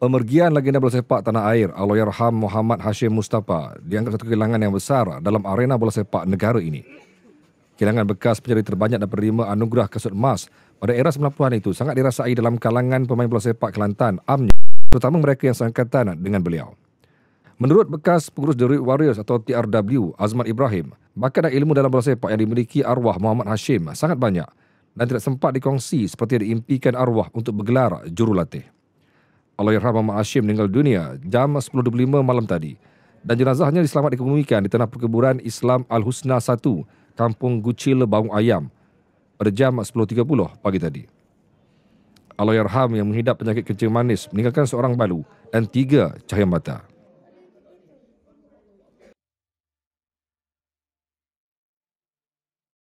Pemergian legenda bola sepak tanah air Allahyarham Muhammad Hashim Mustafa dianggap satu kehilangan yang besar dalam arena bola sepak negara ini. Kehilangan bekas penjari terbanyak dan penerima anugerah kasut emas pada era 90-an itu sangat dirasai dalam kalangan pemain bola sepak Kelantan amnya, terutama mereka yang seangkatan dengan beliau. Menurut bekas pengurus The Red Warriors atau TRW Azman Ibrahim, bakat dan ilmu dalam bola sepak yang dimiliki arwah Muhammad Hashim sangat banyak dan tidak sempat dikongsi seperti yang diimpikan arwah untuk bergelar jurulatih oleh Rahman Ma'asyim meninggal dunia jam 10.25 malam tadi dan jenazahnya diselamat dikebumikan di tanah perkuburan Islam Al-Husna 1, Kampung Gucil, Baung Ayam pada jam 10.30 pagi tadi. Allahyarham yang menghidap penyakit kencing manis meninggalkan seorang balu dan tiga cahaya mata.